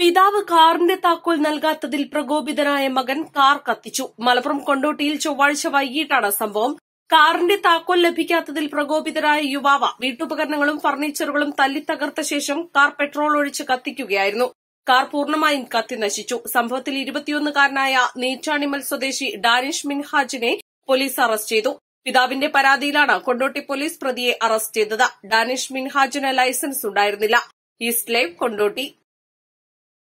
പിതാവ് കാറിന്റെ താക്കോൽ നൽകാത്തതിൽ പ്രകോപിതനായ മകൻ കാർ കത്തിച്ചു മലപ്പുറം കൊണ്ടോട്ടിയിൽ ചൊവ്വാഴ്ച വൈകിട്ടാണ് സംഭവം കാറിന്റെ താക്കോൽ ലഭിക്കാത്തതിൽ പ്രകോപിതരായ യുവാവ് വീട്ടുപകരണങ്ങളും ഫർണിച്ചറുകളും തല്ലിത്തകർത്ത ശേഷം കാർ പെട്രോൾ ഒഴിച്ച് കത്തിക്കുകയായിരുന്നു കാർ പൂർണ്ണമായും കത്തിനശിച്ചു സംഭവത്തിൽ ഇരുപത്തിയൊന്നുകാരനായ നീറ്റാണിമൽ സ്വദേശി ഡാനിഷ് മിൻഹാജിനെ പോലീസ് അറസ്റ്റ് ചെയ്തു പിതാവിന്റെ പരാതിയിലാണ് കൊണ്ടോട്ടി പോലീസ് പ്രതിയെ അറസ്റ്റ് ചെയ്തത് ഡാനിഷ് മിൻഹാജിന് ലൈസൻസ് ഉണ്ടായിരുന്നില്ല ഈസ്റ്റ് ലൈവ് കൊണ്ടോട്ടി